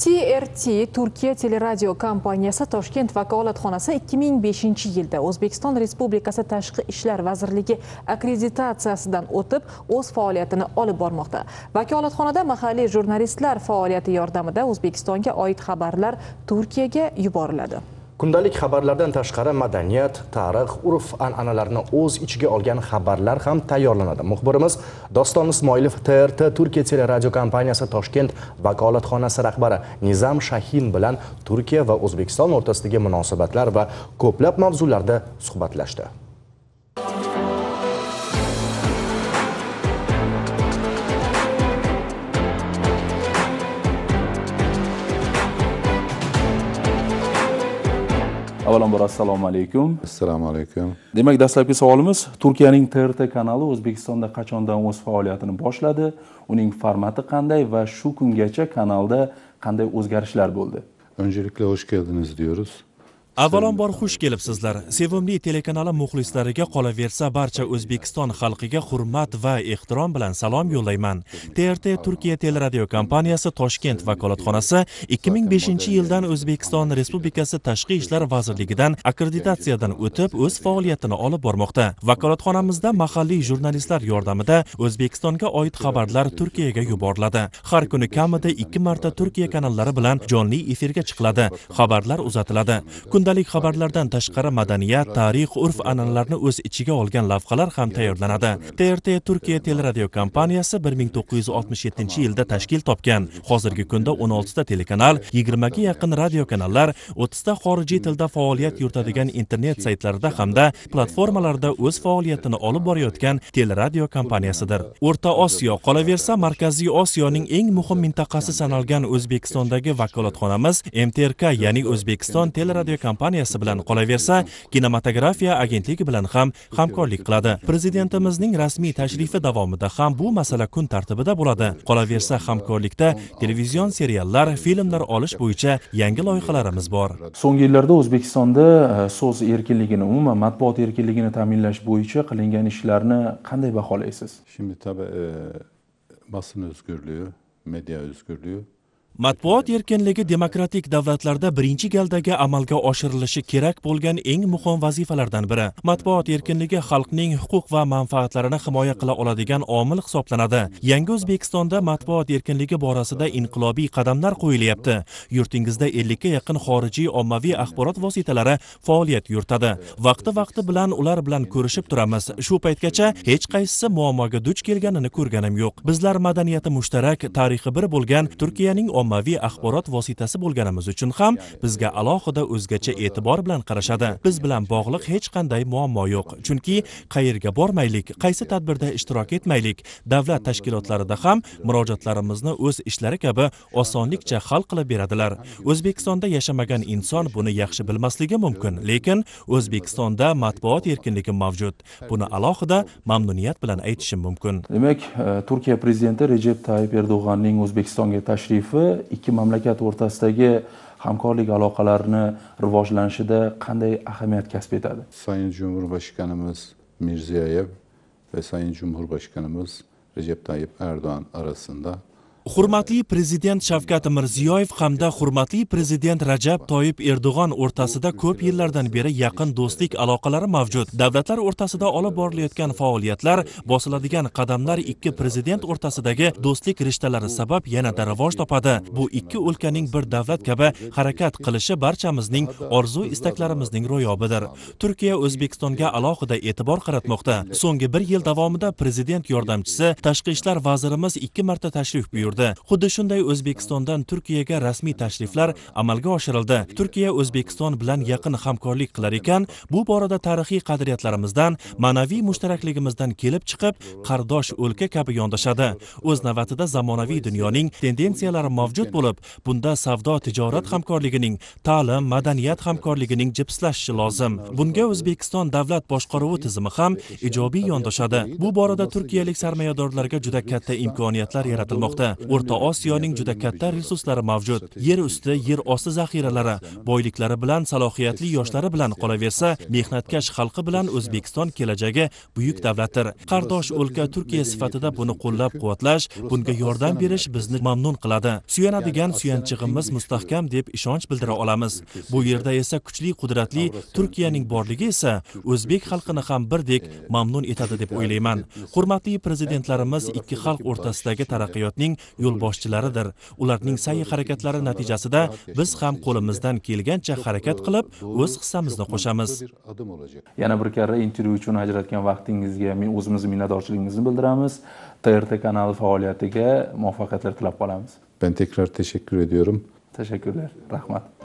TRT Turkiya teleradio kompaniyasi Toshkent vakolatxonasi 2005-yilda O'zbekiston Respublikasi Tashqi ishlar vazirligi akkreditatsiyasidan o'tib, o'z faoliyatini olib bormoqda. Vakolatxonada mahalliy jurnalistlar faoliyati yordamida O'zbekistonga oid xabarlar Turkiyaga yuboriladi. kundalik xabarlardan tashqari madaniyat tarix urf an'analarni o'z ichiga olgan xabarlar ham tayyorlanadi muxbirimiz doston ismoilov trt turkiya teleradio kompaniyasi toshkent vakolatxonasi rahbari nizam shahin bilan turkiya va o'zbekiston o'rtasidagi munosabatlar va ko'plab mavzularda suhbatlashdi avvalambor assalomu alaykum assalomu alaykum demak dastlabki savolimiz turkiyaning trt kanali o'zbekistonda qachondan o'z faoliyatini boshladi uning formati qanday va shu kungacha kanalda qanday o'zgarishlar bo'ldi öncelikle xush keldingiz diyoruz avvalambor xush kelibsizlar sevimli telekanali muxlislariga qolaversa barcha o'zbekiston xalqiga hurmat va ehtirom bilan salom yo'llayman trt turkiya teleradiokompaniyasi kompaniyasi toshkent vakolatxonasi 2005 yildan o'zbekiston respublikasi tashqi ishlar vazirligidan akkreditatsiyadan o'tib o'z faoliyatini olib bormoqda vakolatxonamizda mahalliy jurnalistlar yordamida o'zbekistonga oid xabarlar turkiyaga yuboriladi har kuni kamida 2 marta turkiya kanallari bilan jonli efirga chiqiladi xabarlar uzatiladi kunda kundalik xabarlardan tashqari madaniyat tarix urf an'analarni o'z ichiga olgan lavhalar ham tayyorlanadi trt turkiya teleradio kompaniyasi bir ming to'qqiz yuz oltmish yilda tashkil topgan hozirgi kunda o'n oltita telekanal yigirmaga yaqin radio kanallar o'ttizta xorijiy tilda faoliyat yuritadigan internet saytlarida hamda platformalarda o'z faoliyatini olib borayotgan teleradio kompaniyasidir o'rta osiyo qolaversa markaziy osiyoning eng muhim mintaqasi sanalgan o'zbekistondagi vakolatxonamiz mtrk ya'ni o'zbekiston teleradio kompaniyasi bilan qolaversa kinematografiya agentligi bilan ham hamkorlik qiladi prezidentimizning rasmiy tashrifi davomida ham bu masala kun tartibida bo'ladi qolaversa hamkorlikda televizion seriallar filmlar olish bo'yicha yangi loyihalarimiz bor so'nggi yillarda o'zbekistonda e, so'z erkinligini umuman matbuot erkinligini ta'minlash bo'yicha qilingan ishlarni qanday baholaysiz şimdi tabii e, basın özgürlüğü medya özgürlüğü matbuot erkinligi demokratik davlatlarda birinchi galdagi amalga oshirilishi kerak bo'lgan eng muhim vazifalardan biri matbuot erkinligi xalqning huquq va manfaatlarini himoya qila oladigan omil hisoblanadi yangi o'zbekistonda matbuot erkinligi borasida inqilobiy qadamlar qo'yilyapti yurtingizda ellikka yaqin xorijiy ommaviy axborot vositalari faoliyat yuritadi vaqti vaqti bilan ular bilan ko'rishib turamiz shu paytgacha hech qaysisi muammoga duch kelganini ko'rganim yo'q bizlar madaniyati mushtarak tarixi bir bo'lgan turkiyaning ommaviy axborot vositasi bo'lganimiz uchun ham bizga alohida o'zgacha e'tibor bilan qarashadi biz bilan bog'liq hech qanday muammo yo'q chunki qayerga bormaylik qaysi tadbirda ishtirok etmaylik davlat tashkilotlarida ham murojaatlarimizni o'z ishlari kabi osonlikcha hal qilib beradilar o'zbekistonda yashamagan inson buni yaxshi bilmasligi mumkin lekin o'zbekistonda matbuot erkinligi mavjud buni alohida mamnuniyat bilan aytishim mumkin demak e, turkiya prezidenti rejab tayyib erdo'g'anning o'zbekistonga tashrifi ikki mamlakat o'rtasidagi hamkorlik aloqalarini rivojlanishida qanday ahamiyat kasb etadi sayın cumhurbaşkanımız mirziyoyev ve sayın cumhurbaşkanımız recep tayyip erdoğan arasında hurmatli prezident shavkat mirziyoyev hamda hurmatli prezident rajab toyib erdo'g'on o'rtasida ko'p yillardan beri yaqin do'stlik aloqalari mavjud davlatlar o'rtasida olib borilayotgan faoliyatlar bosiladigan qadamlar ikki prezident o'rtasidagi do'stlik rishtalari sabab yanada rivoj topadi bu ikki o'lkaning bir davlat kabi harakat qilishi barchamizning orzu istaklarimizning ro'yobidir turkiya o'zbekistonga alohida e'tibor qaratmoqda so'nggi bir yil davomida prezident yordamchisi tashqi ishlar vazirimiz ikki marta tashrif buyurdi berdi xuddi shunday o'zbekistondan turkiyaga rasmiy tashriflar amalga oshirildi turkiya o'zbekiston bilan yaqin hamkorlik qilar ekan bu borada tarixiy qadriyatlarimizdan ma'naviy mushtarakligimizdan kelib chiqib qardosh o'lka kabi yondashadi o'z navbatida zamonaviy dunyoning tendensiyalari mavjud bo'lib bunda savdo tijorat hamkorligining ta'lim madaniyat hamkorligining jipslashishi lozim bunga o'zbekiston davlat boshqaruvi tizimi ham ijobiy yondashadi bu borada turkiyalik sarmoyadorlarga juda katta imkoniyatlar yaratilmoqda o'rta osiyoning juda katta resurslari mavjud yer usti yer osti zaxiralari boyliklari bilan salohiyatli yoshlari bilan qolaversa mehnatkash xalqi bilan o'zbekiston kelajagi buyuk davlatdir qardosh o'lka turkiya sifatida buni qo'llab quvvatlash bunga yordam berish bizni mamnun qiladi suyanadigan suyanchig'imiz mustahkam deb ishonch bildira olamiz bu yerda esa kuchli qudratli turkiyaning borligi esa o'zbek xalqini ham birdek mamnun etadi deb o'ylayman hurmatli prezidentlarimiz ikki xalq o'rtasidagi taraqqiyotning yo'l boshchilaridir ularning sa'y harakatlari natijasida biz ham qo'limizdan kelgancha harakat qilib o'z hissamizni qo'shamiz yana bir karra intervyu uchun ajratgan vaqtingizga men o'zimizni minnatdorchiligimizni bildiramiz trt kanali faoliyatiga muvaffaqiyatlar tilab qolamiz ben tekrar teşekkür ediyorum teşekkürler rahmat